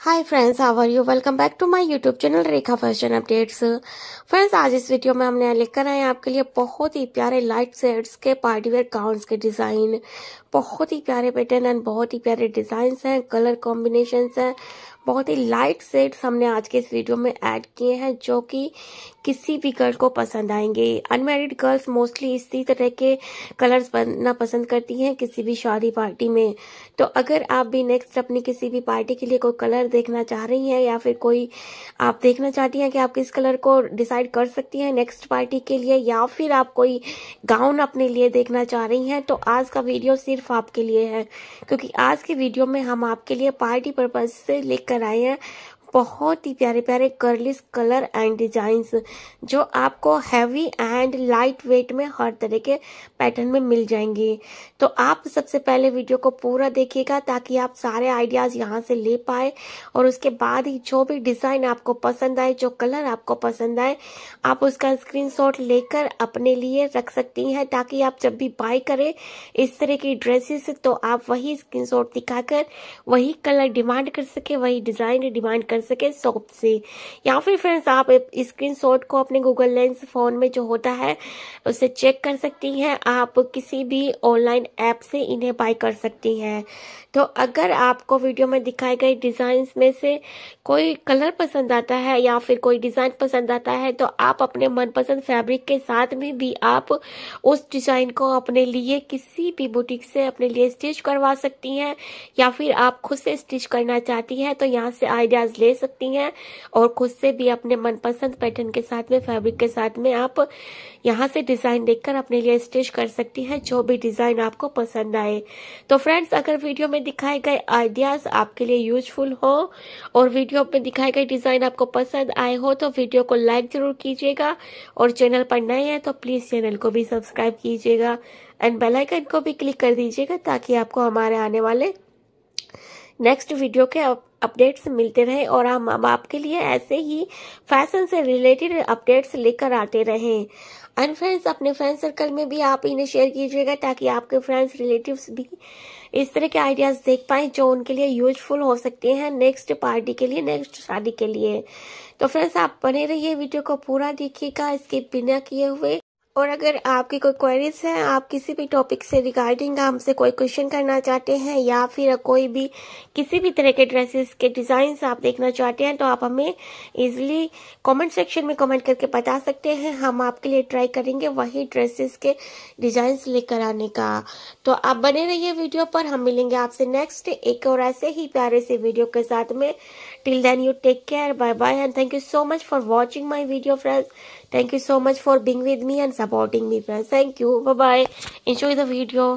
hi friends how are you welcome back to my YouTube channel Rekha fashion updates friends आज इस video में हमने लेकर आए हैं आपके लिए बहुत ही प्यारे लाइट सेट्स के पार्टीवेयर गाउन्स के डिज़ाइन बहुत ही प्यारे पैटर्न एंड बहुत ही प्यारे डिज़ाइंस हैं कलर कॉम्बिनेशंस हैं बहुत ही लाइट सेट्स हमने आज के इस वीडियो में ऐड किए हैं जो कि किसी भी गर्ल को पसंद आएंगे अनमेरिड गर्ल्स मोस्टली इसी तरह के कलर्स बनना पसंद करती हैं किसी भी शादी पार्टी में तो अगर आप भी नेक्स्ट अपनी किसी भी पार्टी के लिए कोई कलर देखना चाह रही हैं या फिर कोई आप देखना चाहती हैं कि आप किस कलर को डिसाइड कर सकती हैं नेक्स्ट पार्टी के लिए या फिर आप कोई गाउन अपने लिए देखना चाह रही हैं तो आज का वीडियो सिर्फ आपके लिए है क्योंकि आज के वीडियो में हम आपके लिए पार्टी पर्पज से लेकर 对呀。बहुत ही प्यारे प्यारे कर्लिस कलर एंड डिजाइंस जो आपको हैवी एंड लाइट वेट में हर तरह के पैटर्न में मिल जाएंगे तो आप सबसे पहले वीडियो को पूरा देखिएगा ताकि आप सारे आइडियाज यहाँ से ले पाए और उसके बाद ही जो भी डिजाइन आपको पसंद आए जो कलर आपको पसंद आए आप उसका स्क्रीन लेकर अपने लिए रख सकती है ताकि आप जब भी बाय करें इस तरह की ड्रेसेस तो आप वही स्क्रीन दिखाकर वही कलर डिमांड कर सके वही डिजाइन डिमांड कर कर सके सॉप से या फिर फ्रेंड्स आप स्क्रीन शॉट को अपने गूगल लेंस फ़ोन में जो होता है उसे चेक कर सकती हैं आप किसी भी ऑनलाइन ऐप से इन्हें बाय कर सकती हैं तो अगर आपको वीडियो में दिखाए गए डिजाइन में से कोई कलर पसंद आता है या फिर कोई डिज़ाइन पसंद आता है तो आप अपने मनपसंद फैब्रिक के साथ में भी आप उस डिज़ाइन को अपने लिए किसी भी बुटीक से अपने लिए स्टिच करवा सकती हैं या फिर आप खुद से स्टिच करना चाहती हैं तो यहाँ से आइडियाज़ ले सकती हैं और खुद से भी अपने मनपसंद पैटर्न के साथ में फैब्रिक के साथ में आप यहाँ से डिजाइन देखकर अपने लिए स्टिच कर सकती हैं जो भी डिजाइन आपको पसंद आए तो फ्रेंड्स अगर वीडियो में दिखाए गए आइडियाज आपके लिए यूजफुल हो और वीडियो में दिखाए गए डिजाइन आपको पसंद आए हो तो वीडियो को लाइक जरूर कीजिएगा और चैनल पर नए हैं तो प्लीज चैनल को भी सब्सक्राइब कीजिएगा एंड बेल आइकन को भी क्लिक कर दीजिएगा ताकि आपको हमारे आने वाले नेक्स्ट वीडियो के आप अपडेट्स मिलते रहे और हम अब आपके लिए ऐसे ही फैशन से रिलेटेड अपडेट्स लेकर आते रहे एंड फ्रेंड्स अपने फ्रेंड सर्कल में भी आप इन्हें शेयर कीजिएगा ताकि आपके फ्रेंड्स रिलेटिव्स भी इस तरह के आइडियाज देख पाए जो उनके लिए यूजफुल हो सकते हैं नेक्स्ट पार्टी के लिए नेक्स्ट शादी के लिए तो फ्रेंड्स आप बने रहिए वीडियो को पूरा देखिएगा इसके बिना किए हुए और अगर आपकी कोई क्वेरीज हैं आप किसी भी टॉपिक से रिगार्डिंग हमसे कोई क्वेश्चन करना चाहते हैं या फिर कोई भी किसी भी तरह के ड्रेसेस के डिज़ाइंस आप देखना चाहते हैं तो आप हमें इजीली कमेंट सेक्शन में कमेंट करके बता सकते हैं हम आपके लिए ट्राई करेंगे वही ड्रेसेस के डिज़ाइंस लेकर आने का तो आप बने रहिए वीडियो पर हम मिलेंगे आपसे नेक्स्ट एक और ऐसे ही प्यारे से वीडियो के साथ में till then you take care bye bye and thank you so much for watching my video friends thank you so much for being with me and supporting me friends thank you bye bye enjoy the video